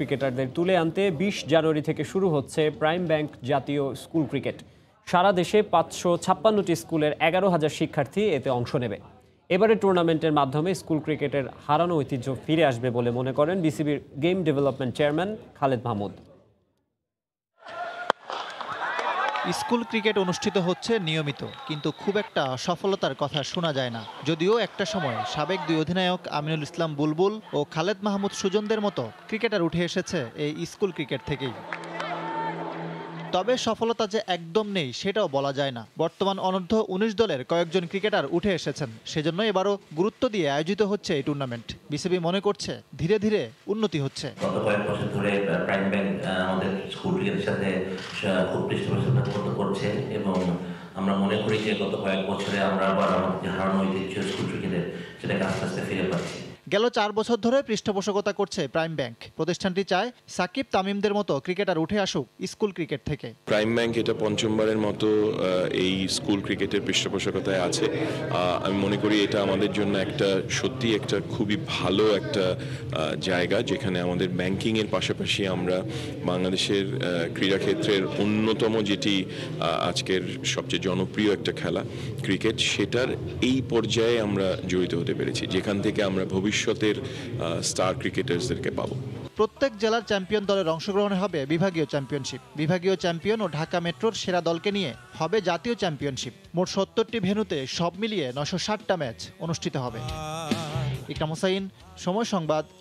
ক্রিকেটারদের তুলে আনতে ২০ জানুয়ারি থেকে শুরু হচ্ছে প্রাইম ব্যাংক জাতীয় স্কুল ক্রিকেট সারা দেশে পাঁচশো ছাপ্পান্নটি স্কুলের এগারো হাজার শিক্ষার্থী এতে অংশ নেবে এবারে টুর্নামেন্টের মাধ্যমে স্কুল ক্রিকেটের হারানো ঐতিহ্য ফিরে আসবে বলে মনে করেন বিসিবির game development chairman Khaled Mahmud school cricket অনুষ্ঠিত হচ্ছে নিয়মিত কিন্তু খুব একটা সফলতার কথা শোনা যায় না যদিও একটা সময় সাবেক দুই অধিনায়ক আমিনুল ইসলাম বুলবুল ও খালেদ মাহমুদ সুজনদের মতো ক্রিকেটার উঠে এসেছে এই স্কুল ক্রিকেট থেকেই তবে সফলতা যে একদম নেই সেটাও বলা যায় না বর্তমান অনূর্ধ্ব উনিশ দলের কয়েকজন ক্রিকেটার উঠে এসেছেন সেজন্য এবারও গুরুত্ব দিয়ে আয়োজিত হচ্ছে এই টুর্নামেন্ট বিসিবি মনে করছে ধীরে ধীরে উন্নতি হচ্ছে গত কয়েক বছর ধরে প্রাইম ব্যাংক আমাদের স্কুল সাথে খুব পৃষ্ঠপোষকতা করছে এবং আমরা মনে করি যে গত কয়েক বছরে আমরা আবার আমাদের হারানো ঐতিহ্য স্কুল ক্রিকেটের সেটাকে আস্তে আস্তে ফিরে পাচ্ছি গেল চার বছর ধরে পৃষ্ঠপোষকতা করছে প্রাইম ব্যাংক প্রতিষ্ঠানটি চায় সাকিব তামিমদের মতো ক্রিকেটার উঠে আসুক স্কুল ক্রিকেট থেকে প্রাইম ব্যাংক এটা পঞ্চমবারের মতো এই স্কুল ক্রিকেটের পৃষ্ঠপোষকতায় আছে আমি মনে করি এটা আমাদের জন্য একটা সত্যি একটা খুবই ভালো একটা জায়গা যেখানে আমাদের ব্যাংকিংয়ের পাশাপাশি আমরা বাংলাদেশের ক্রীড়া ক্ষেত্রের অন্যতম যেটি আজকের সবচেয়ে জনপ্রিয় একটা খেলা ক্রিকেট সেটার এই পর্যায়ে আমরা জড়িত হতে পেরেছি যেখান থেকে আমরা ভবিষ্যৎ ভবিষ্যতের স্টার ক্রিকেটার্সদেরকে পাবো প্রত্যেক জেলার চ্যাম্পিয়ন দলের অংশগ্রহণে হবে বিভাগীয় চ্যাম্পিয়নশিপ বিভাগীয় চ্যাম্পিয়ন ও ঢাকা মেট্রোর সেরা দলকে নিয়ে হবে জাতীয় চ্যাম্পিয়নশিপ মোট সত্তরটি ভেনুতে সব মিলিয়ে নশো ষাটটা ম্যাচ অনুষ্ঠিত হবে ইকরাম হোসাইন সময় সংবাদ